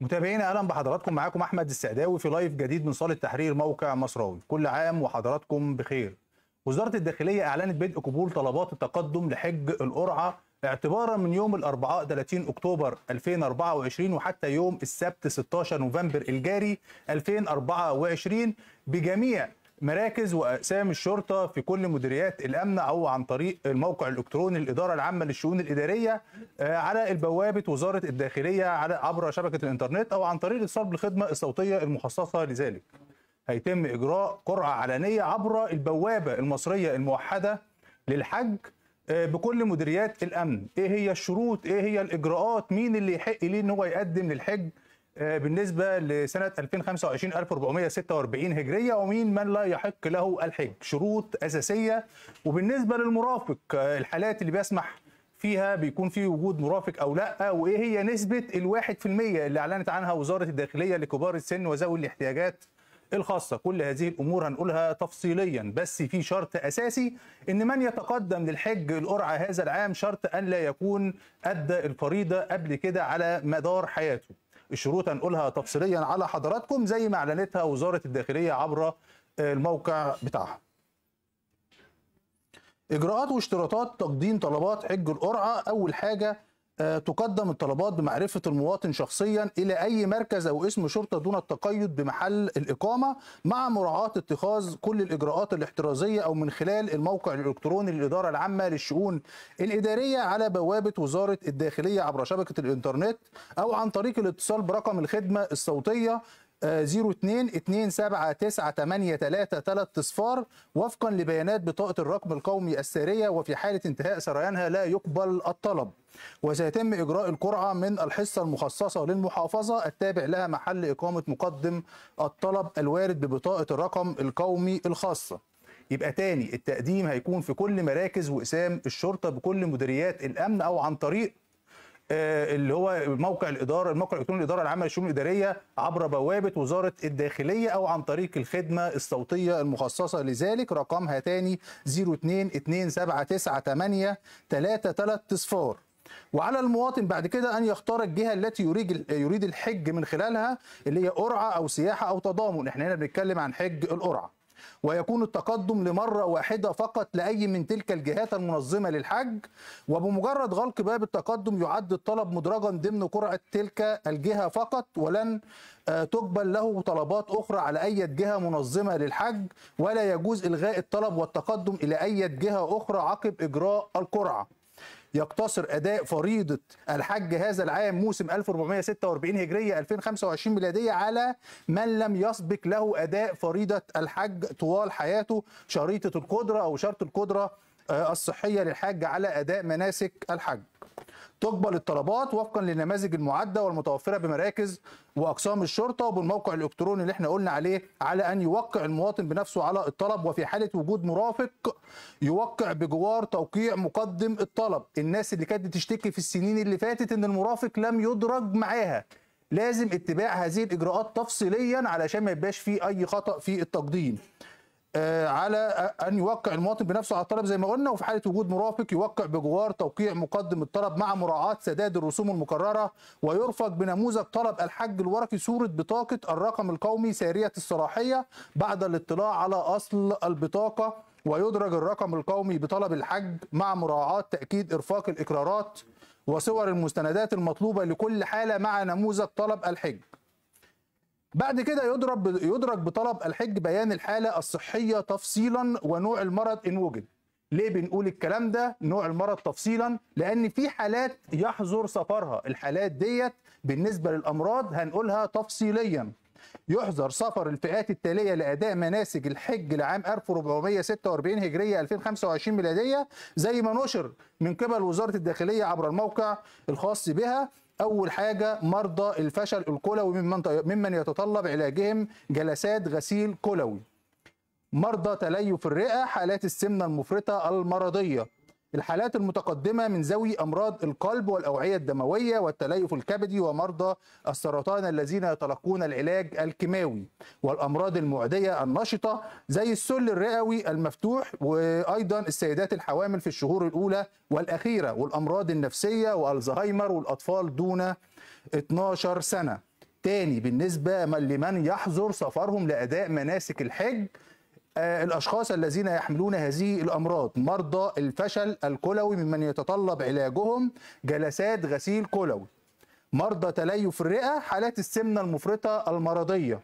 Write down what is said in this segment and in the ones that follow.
متابعينا اهلا بحضراتكم معاكم احمد السعداوي في لايف جديد من صاله تحرير موقع مصراوي كل عام وحضراتكم بخير وزاره الداخليه اعلنت بدء قبول طلبات التقدم لحج القرعه اعتبارا من يوم الاربعاء 30 اكتوبر 2024 وحتى يوم السبت 16 نوفمبر الجاري 2024 بجميع مراكز واقسام الشرطه في كل مديريات الامن او عن طريق الموقع الالكتروني الاداره العامه للشؤون الاداريه آه، على البوابه وزاره الداخليه على عبر شبكه الانترنت او عن طريق الاتصال بالخدمه الصوتيه المخصصه لذلك. هيتم اجراء قرعه علنيه عبر البوابه المصريه الموحده للحج آه، بكل مديريات الامن، ايه هي الشروط؟ ايه هي الاجراءات؟ مين اللي يحق ليه ان هو يقدم للحج؟ آه، بالنسبة لسنة 2025 1446 هجرية ومين من لا يحق له الحج شروط أساسية وبالنسبة للمرافق آه، الحالات اللي بيسمح فيها بيكون في وجود مرافق او لا وايه هي نسبه الواحد في المية اللي اعلنت عنها وزاره الداخليه لكبار السن وذوي الاحتياجات الخاصه كل هذه الامور هنقولها تفصيليا بس في شرط اساسي ان من يتقدم للحج القرعه هذا العام شرط ان لا يكون ادى الفريضه قبل كده على مدار حياته شروط هنقولها تفصيليا على حضراتكم زي ما اعلنتها وزاره الداخليه عبر الموقع بتاعها. اجراءات واشتراطات تقديم طلبات حج القرعه اول حاجه آه، تقدم الطلبات بمعرفة المواطن شخصيا إلى أي مركز أو اسم شرطة دون التقيد بمحل الإقامة مع مراعاة اتخاذ كل الإجراءات الاحترازية أو من خلال الموقع الإلكتروني للإدارة العامة للشؤون الإدارية على بوابة وزارة الداخلية عبر شبكة الإنترنت أو عن طريق الاتصال برقم الخدمة الصوتية 02 279 3 اصفار وفقا لبيانات بطاقه الرقم القومي الساريه وفي حاله انتهاء سريانها لا يقبل الطلب وسيتم اجراء القرعه من الحصه المخصصه للمحافظه التابع لها محل اقامه مقدم الطلب الوارد ببطاقه الرقم القومي الخاصه يبقى تاني التقديم هيكون في كل مراكز وإسام الشرطه بكل مديريات الامن او عن طريق آه، اللي هو موقع الاداره الموقع الالكتروني للاداره العامه للشؤون الاداريه عبر بوابه وزاره الداخليه او عن طريق الخدمه الصوتيه المخصصه لذلك رقمها تاني 0227998 وعلى المواطن بعد كده ان يختار الجهه التي يريد يريد الحج من خلالها اللي هي قرعه او سياحه او تضامن احنا هنا بنتكلم عن حج القرعه ويكون التقدم لمرة واحدة فقط لأي من تلك الجهات المنظمة للحج وبمجرد غلق باب التقدم يعد الطلب مدرجا ضمن قرعة تلك الجهة فقط ولن آه، تقبل له طلبات أخرى على أي جهة منظمة للحج ولا يجوز إلغاء الطلب والتقدم إلى أي جهة أخرى عقب إجراء القرعة يقتصر اداء فريضه الحج هذا العام موسم 1446 هجريه 2025 ميلاديه على من لم يسبق له اداء فريضه الحج طوال حياته شريطه القدره او شرط القدره آه، الصحيه للحاج على اداء مناسك الحج تقبل الطلبات وفقا للنماذج المعده والمتوفره بمراكز واقسام الشرطه وبالموقع الالكتروني اللي احنا قلنا عليه على ان يوقع المواطن بنفسه على الطلب وفي حاله وجود مرافق يوقع بجوار توقيع مقدم الطلب الناس اللي كانت بتشتكي في السنين اللي فاتت ان المرافق لم يدرج معاها لازم اتباع هذه الاجراءات تفصيليا علشان ما يبقاش في اي خطا في التقديم آه، على ان يوقع المواطن بنفسه على الطلب زي ما قلنا وفي حاله وجود مرافق يوقع بجوار توقيع مقدم الطلب مع مراعاه سداد الرسوم المكرره ويرفق بنموذج طلب الحج الورقي صوره بطاقه الرقم القومي ساريه الصلاحيه بعد الاطلاع على اصل البطاقه ويدرج الرقم القومي بطلب الحج مع مراعاه تاكيد ارفاق الاقرارات وصور المستندات المطلوبه لكل حاله مع نموذج طلب الحج بعد كده يضرب يدرك بطلب الحج بيان الحاله الصحيه تفصيلا ونوع المرض ان وجد ليه بنقول الكلام ده نوع المرض تفصيلا لان في حالات يحظر سفرها الحالات ديت بالنسبه للامراض هنقولها تفصيليا يحظر سفر الفئات التالية لأداء مناسك الحج لعام 1446 هجرية 2025 ميلادية زي ما نشر من قبل وزارة الداخلية عبر الموقع الخاص بها اول حاجه مرضى الفشل الكلوي ممن ممن يتطلب علاجهم جلسات غسيل كلوي مرضى تليف الرئه حالات السمنه المفرطه المرضيه الحالات المتقدمة من ذوي أمراض القلب والأوعية الدموية والتليف الكبدي ومرضى السرطان الذين يتلقون العلاج الكيماوي والأمراض المعدية النشطة زي السل الرئوي المفتوح وأيضا السيدات الحوامل في الشهور الأولى والأخيرة والأمراض النفسية والزهايمر والأطفال دون 12 سنة تاني بالنسبة لمن يحظر سفرهم لأداء مناسك الحج آه، الأشخاص الذين يحملون هذه الأمراض مرضى الفشل الكلوي ممن يتطلب علاجهم جلسات غسيل كلوي مرضى تليف الرئة حالات السمنة المفرطة المرضية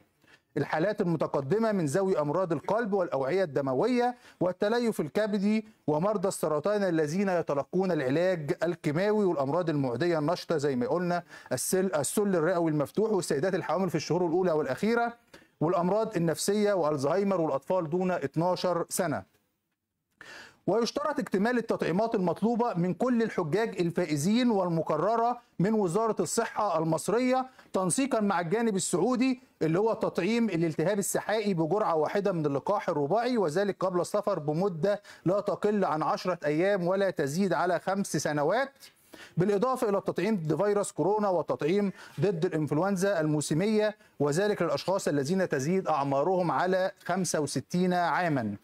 الحالات المتقدمة من ذوي أمراض القلب والأوعية الدموية والتليف الكبدي ومرضى السرطان الذين يتلقون العلاج الكيماوي والأمراض المعدية النشطة زي ما قلنا السل, السل الرئوي المفتوح والسيدات الحوامل في الشهور الأولى والأخيرة والأمراض النفسية والزهايمر والأطفال دون 12 سنة ويشترط اكتمال التطعيمات المطلوبة من كل الحجاج الفائزين والمقررة من وزارة الصحة المصرية تنسيقا مع الجانب السعودي اللي هو تطعيم الالتهاب السحائي بجرعة واحدة من اللقاح الرباعي وذلك قبل السفر بمدة لا تقل عن عشرة أيام ولا تزيد على خمس سنوات بالاضافه الى التطعيم ضد فيروس كورونا والتطعيم ضد الانفلونزا الموسميه وذلك للاشخاص الذين تزيد اعمارهم على 65 عاما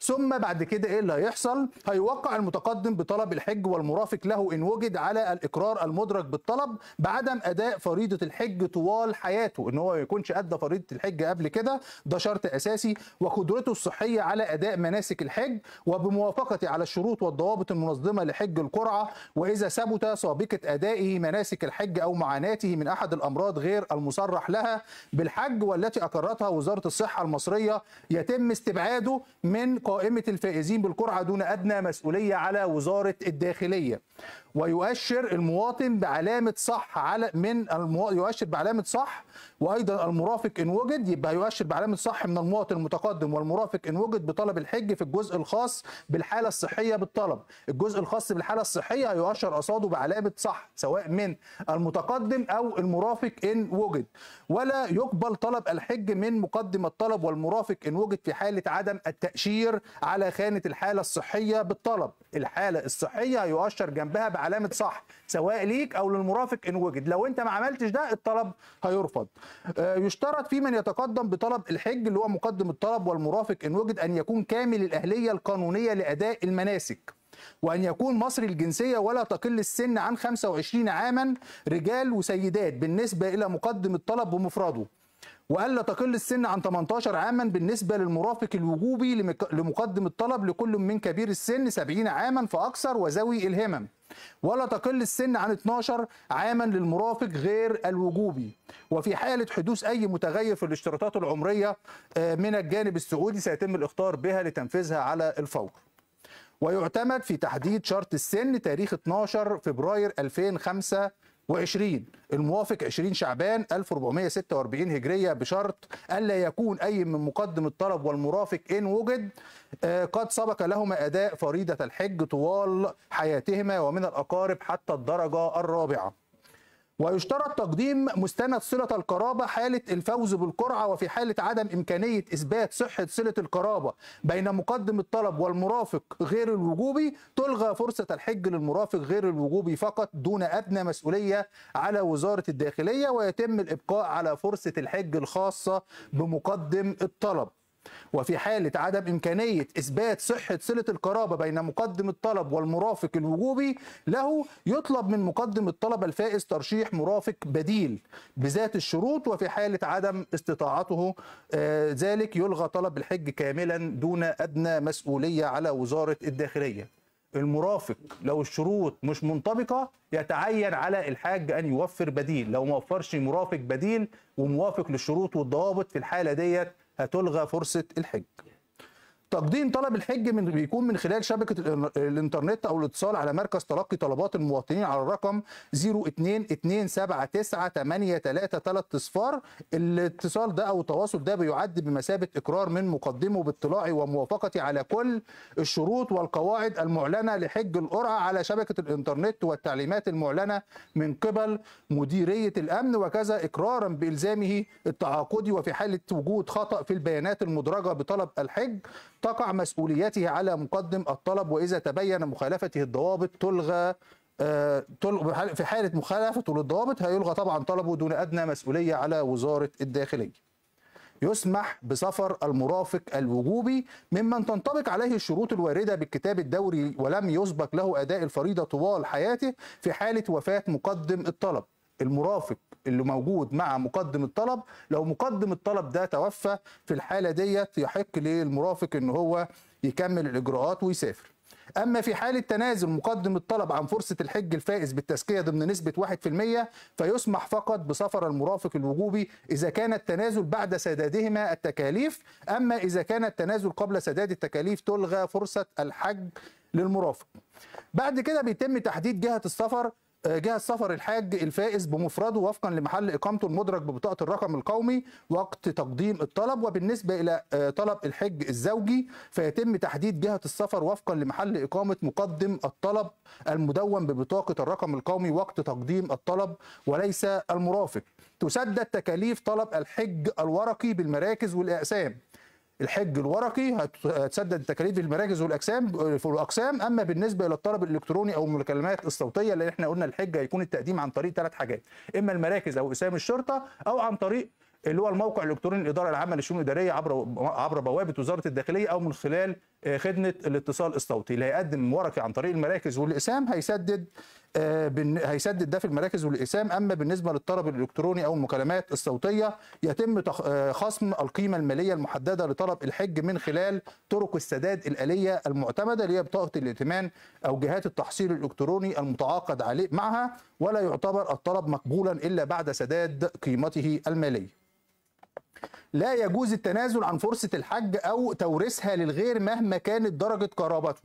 ثم بعد كده ايه اللي هيحصل؟ هيوقع المتقدم بطلب الحج والمرافق له ان وجد على الاقرار المدرك بالطلب بعدم اداء فريضه الحج طوال حياته ان هو ما يكونش ادى فريضه الحج قبل كده ده شرط اساسي وقدرته الصحيه على اداء مناسك الحج وبموافقته على الشروط والضوابط المنظمه لحج القرعه واذا ثبت سابقه ادائه مناسك الحج او معاناته من احد الامراض غير المصرح لها بالحج والتي اقرتها وزاره الصحه المصريه يتم استبعاده من قائمة الفائزين بالقرعة دون أدنى مسؤولية على وزارة الداخلية ويؤشر المواطن بعلامة صح على من المو... يؤشر بعلامة صح وأيضا المرافق إن وجد يبقى يؤشر بعلامة صح من المواطن المتقدم والمرافق إن وجد بطلب الحج في الجزء الخاص بالحالة الصحية بالطلب الجزء الخاص بالحالة الصحية هيؤشر قصاده بعلامة صح سواء من المتقدم أو المرافق إن وجد ولا يقبل طلب الحج من مقدم الطلب والمرافق إن وجد في حالة عدم التأشير على خانة الحالة الصحية بالطلب الحالة الصحية هيؤشر جنبها علامه صح سواء ليك او للمرافق ان وجد لو انت ما عملتش ده الطلب هيرفض آه، يشترط في من يتقدم بطلب الحج اللي هو مقدم الطلب والمرافق ان وجد ان يكون كامل الاهليه القانونيه لاداء المناسك وأن يكون مصري الجنسية ولا تقل السن عن 25 عاما رجال وسيدات بالنسبة إلى مقدم الطلب بمفرده وألا تقل السن عن 18 عاما بالنسبة للمرافق الوجوبي لمقدم الطلب لكل من كبير السن 70 عاما فأكثر وذوي الهمم ولا تقل السن عن 12 عاما للمرافق غير الوجوبي وفي حالة حدوث أي متغير في الاشتراطات العمرية آه، من الجانب السعودي سيتم الإخطار بها لتنفيذها على الفور ويعتمد في تحديد شرط السن تاريخ 12 فبراير 2005 وعشرين الموافق 20 شعبان 1446 هجرية بشرط ألا يكون أي من مقدم الطلب والمرافق إن وجد آه، قد سبق لهما أداء فريضة الحج طوال حياتهما ومن الأقارب حتى الدرجة الرابعة ويشترط تقديم مستند صلة القرابة حالة الفوز بالقرعة وفي حالة عدم إمكانية إثبات صحة صلة القرابة بين مقدم الطلب والمرافق غير الوجوبي تلغى فرصة الحج للمرافق غير الوجوبي فقط دون أدنى مسؤولية على وزارة الداخلية ويتم الإبقاء على فرصة الحج الخاصة بمقدم الطلب وفي حالة عدم إمكانية إثبات صحة صلة القرابة بين مقدم الطلب والمرافق الوجوبي له يطلب من مقدم الطلب الفائز ترشيح مرافق بديل بذات الشروط وفي حالة عدم استطاعته آه، ذلك يلغى طلب الحج كاملا دون أدنى مسؤولية على وزارة الداخلية المرافق لو الشروط مش منطبقه يتعين على الحاج ان يوفر بديل لو ما وفرش مرافق بديل وموافق للشروط والضوابط في الحاله ديت هتلغى فرصة الحج تقديم طلب الحج من بيكون من خلال شبكه الانترنت او الاتصال على مركز تلقي طلبات المواطنين على الرقم 022799833 الاتصال ده او التواصل ده بيعد بمثابه اقرار من مقدمه باطلاعي وموافقتي على كل الشروط والقواعد المعلنه لحج القرعه على شبكه الانترنت والتعليمات المعلنه من قبل مديريه الامن وكذا اقرارا بالزامه التعاقدي وفي حاله وجود خطا في البيانات المدرجه بطلب الحج تقع مسؤوليته على مقدم الطلب وإذا تبين مخالفته الضوابط تلغى آه، في حالة مخالفته للضوابط هيلغى طبعا طلبه دون أدنى مسؤولية على وزارة الداخلية يسمح بسفر المرافق الوجوبي ممن تنطبق عليه الشروط الواردة بالكتاب الدوري ولم يسبق له أداء الفريضة طوال حياته في حالة وفاة مقدم الطلب المرافق اللي موجود مع مقدم الطلب لو مقدم الطلب ده توفى في الحاله ديت يحق للمرافق ان هو يكمل الاجراءات ويسافر اما في حاله تنازل مقدم الطلب عن فرصه الحج الفائز بالتزكيه ضمن نسبه 1% فيسمح فقط بسفر المرافق الوجوبي اذا كان التنازل بعد سدادهما التكاليف اما اذا كان التنازل قبل سداد التكاليف تلغى فرصه الحج للمرافق بعد كده بيتم تحديد جهه السفر جهة سفر الحاج الفائز بمفرده وفقا لمحل اقامته المدرج ببطاقه الرقم القومي وقت تقديم الطلب وبالنسبه الى آه، طلب الحج الزوجي فيتم تحديد جهه السفر وفقا لمحل اقامه مقدم الطلب المدون ببطاقه الرقم القومي وقت تقديم الطلب وليس المرافق تسدد تكاليف طلب الحج الورقي بالمراكز والاقسام الحج الورقي هتسدد تكاليف المراكز والاجسام في الاقسام اما بالنسبه الى الطلب الالكتروني او المكالمات الصوتيه اللي احنا قلنا الحج هيكون التقديم عن طريق ثلاث حاجات اما المراكز او اسام الشرطه او عن طريق اللي هو الموقع الالكتروني الاداره العامه للشؤون الاداريه عبر عبر بوابه وزاره الداخليه او من خلال آه، خدمه الاتصال الصوتي اللي هيقدم ورقي عن طريق المراكز والاقسام هيسدد آه، هيسدد ده في المراكز والاقسام اما بالنسبه للطلب الالكتروني او المكالمات الصوتيه يتم آه، خصم القيمه الماليه المحدده لطلب الحج من خلال طرق السداد الاليه المعتمده اللي هي بطاقه الائتمان او جهات التحصيل الالكتروني المتعاقد عليه معها ولا يعتبر الطلب مقبولا الا بعد سداد قيمته الماليه لا يجوز التنازل عن فرصة الحج أو توريثها للغير مهما كانت درجة قرابته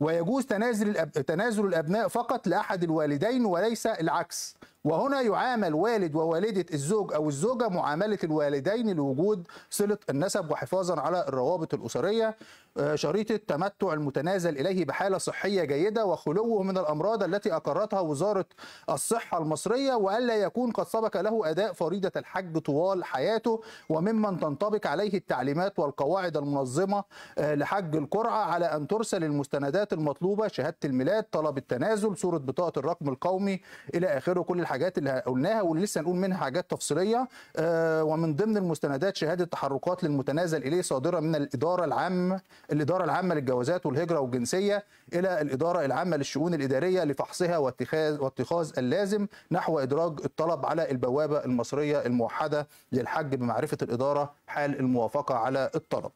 ويجوز تنازل الأب... تنازل الأبناء فقط لأحد الوالدين وليس العكس وهنا يعامل والد ووالدة الزوج أو الزوجة معاملة الوالدين لوجود صلة النسب وحفاظا على الروابط الأسرية آه، شريط التمتع المتنازل إليه بحالة صحية جيدة وخلوه من الأمراض التي أقرتها وزارة الصحة المصرية وألا يكون قد سبق له أداء فريضة الحج طوال حياته وممن تنطبق عليه التعليمات والقواعد المنظمة آه، لحج القرعة على أن ترسل المستندات المطلوبة شهادة الميلاد طلب التنازل صورة بطاقة الرقم القومي إلى آخره كل الحاجات الحاجات اللي قلناها واللي لسه هنقول منها حاجات تفصيليه آه، ومن ضمن المستندات شهاده تحركات للمتنازل اليه صادره من الاداره العامه الاداره العامه للجوازات والهجره والجنسيه الى الاداره العامه للشؤون الاداريه لفحصها واتخاذ واتخاذ اللازم نحو ادراج الطلب على البوابه المصريه الموحده للحج بمعرفه الاداره حال الموافقه على الطلب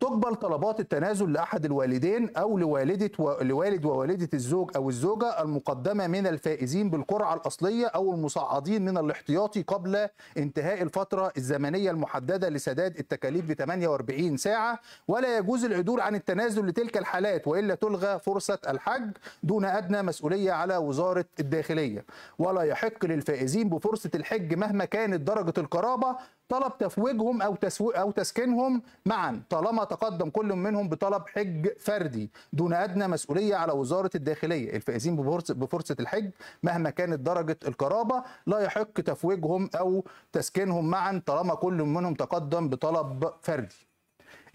تقبل طلبات التنازل لأحد الوالدين أو لوالدة و... لوالد ووالدة الزوج أو الزوجة المقدمة من الفائزين بالقرعة الأصلية أو المصعدين من الاحتياطي قبل انتهاء الفترة الزمنية المحددة لسداد التكاليف ب 48 ساعة ولا يجوز العدول عن التنازل لتلك الحالات وإلا تلغى فرصة الحج دون أدنى مسؤولية على وزارة الداخلية ولا يحق للفائزين بفرصة الحج مهما كانت درجة القرابة طلب تفويجهم او تسو... او تسكنهم معا طالما تقدم كل منهم بطلب حج فردي دون ادنى مسؤوليه على وزاره الداخليه الفائزين بفرصه الحج مهما كانت درجه القرابه لا يحق تفويجهم او تسكنهم معا طالما كل منهم تقدم بطلب فردي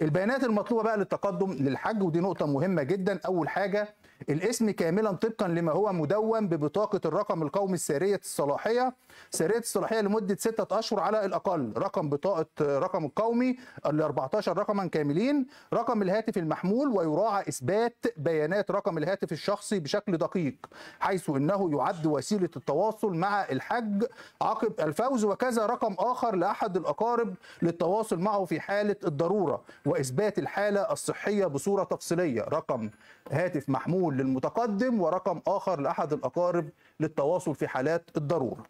البيانات المطلوبه بقى للتقدم للحج ودي نقطه مهمه جدا اول حاجه الاسم كاملا طبقا لما هو مدون ببطاقة الرقم القومي السارية الصلاحية سارية الصلاحية لمدة ستة أشهر على الأقل رقم بطاقة رقم القومي ال 14 رقما كاملين رقم الهاتف المحمول ويراعى إثبات بيانات رقم الهاتف الشخصي بشكل دقيق حيث أنه يعد وسيلة التواصل مع الحج عقب الفوز وكذا رقم آخر لأحد الأقارب للتواصل معه في حالة الضرورة وإثبات الحالة الصحية بصورة تفصيلية رقم هاتف محمول تليفون للمتقدم ورقم آخر لأحد الأقارب للتواصل في حالات الضرورة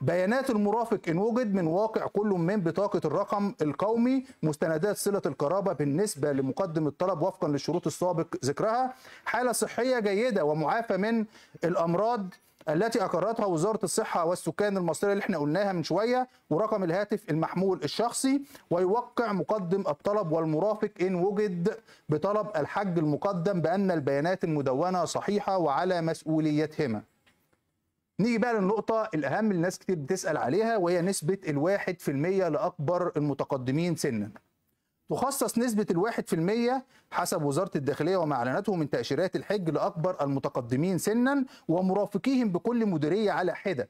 بيانات المرافق إن وجد من واقع كل من بطاقة الرقم القومي مستندات صلة القرابة بالنسبة لمقدم الطلب وفقا للشروط السابق ذكرها حالة صحية جيدة ومعافى من الأمراض التي اقرتها وزاره الصحه والسكان المصريه اللي احنا قلناها من شويه ورقم الهاتف المحمول الشخصي ويوقع مقدم الطلب والمرافق ان وجد بطلب الحج المقدم بان البيانات المدونه صحيحه وعلى مسؤوليتهما. نيجي بقى للنقطة الأهم اللي ناس كتير بتسأل عليها وهي نسبة الواحد في المية لأكبر المتقدمين سنا تخصص نسبة الواحد في المية حسب وزارة الداخلية وما أعلنته من تأشيرات الحج لأكبر المتقدمين سنا ومرافقيهم بكل مديرية على حدة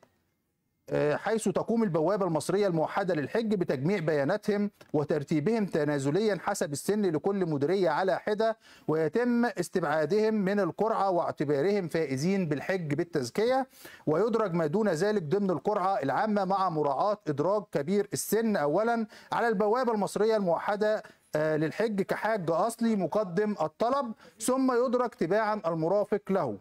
آه، حيث تقوم البوابة المصرية الموحدة للحج بتجميع بياناتهم وترتيبهم تنازليا حسب السن لكل مديرية على حدة ويتم استبعادهم من القرعة واعتبارهم فائزين بالحج بالتزكية ويدرج ما دون ذلك ضمن القرعة العامة مع مراعاة إدراج كبير السن أولا على البوابة المصرية الموحدة آه، للحج كحاج أصلي مقدم الطلب ثم يدرج تباعا المرافق له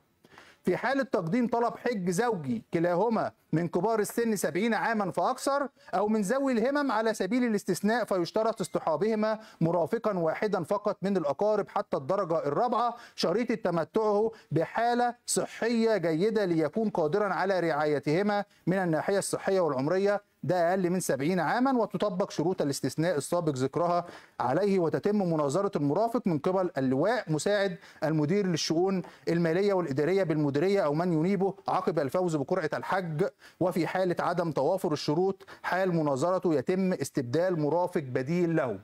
في حالة تقديم طلب حج زوجي كلاهما من كبار السن سبعين عاما فأكثر أو من ذوي الهمم على سبيل الاستثناء فيشترط اصطحابهما مرافقا واحدا فقط من الأقارب حتى الدرجة الرابعة شريط تمتعه بحالة صحية جيدة ليكون قادرا على رعايتهما من الناحية الصحية والعمرية ده أقل من 70 عاما وتطبق شروط الاستثناء السابق ذكرها عليه وتتم مناظرة المرافق من قبل اللواء مساعد المدير للشؤون المالية والإدارية بالمديرية أو من ينيبه عقب الفوز بقرعة الحج وفي حالة عدم توافر الشروط حال مناظرته يتم استبدال مرافق بديل له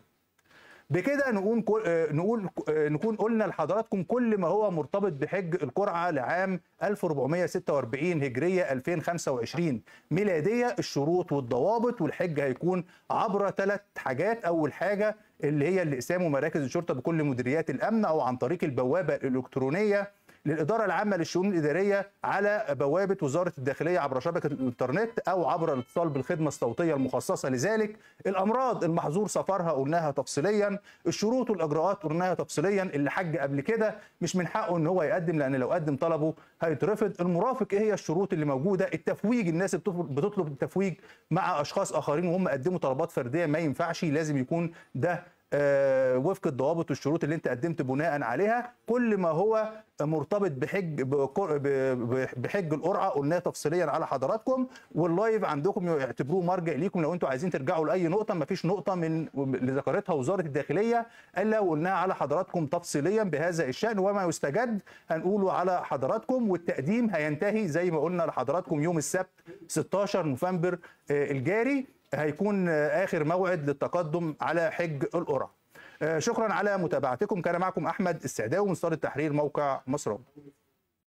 بكده نقول آه، نقول آه، نكون قلنا لحضراتكم كل ما هو مرتبط بحج القرعه لعام 1446 هجريه 2025 ميلاديه الشروط والضوابط والحج هيكون عبر ثلاث حاجات اول حاجه اللي هي الاقسام ومراكز الشرطه بكل مديريات الامن او عن طريق البوابه الالكترونيه للاداره العامه للشؤون الاداريه على بوابه وزاره الداخليه عبر شبكه الانترنت او عبر الاتصال بالخدمه الصوتيه المخصصه لذلك الامراض المحظور سفرها قلناها تفصيليا الشروط والاجراءات قلناها تفصيليا اللي حج قبل كده مش من حقه ان هو يقدم لان لو قدم طلبه هيترفض المرافق ايه هي الشروط اللي موجوده التفويج الناس بتطلب التفويج مع اشخاص اخرين وهم قدموا طلبات فرديه ما ينفعش لازم يكون ده آه، وفق الضوابط والشروط اللي انت قدمت بناء عليها كل ما هو مرتبط بحج بحج القرعه قلناه تفصيليا على حضراتكم واللايف عندكم اعتبروه مرجع ليكم لو انتم عايزين ترجعوا لاي نقطه ما فيش نقطه من اللي ذكرتها وزاره الداخليه الا وقلناها على حضراتكم تفصيليا بهذا الشان وما يستجد هنقوله على حضراتكم والتقديم هينتهي زي ما قلنا لحضراتكم يوم السبت 16 نوفمبر آه، الجاري هيكون اخر موعد للتقدم على حج القرى آه، شكرا على متابعتكم كان معكم احمد السعداوي من صاله التحرير موقع مصر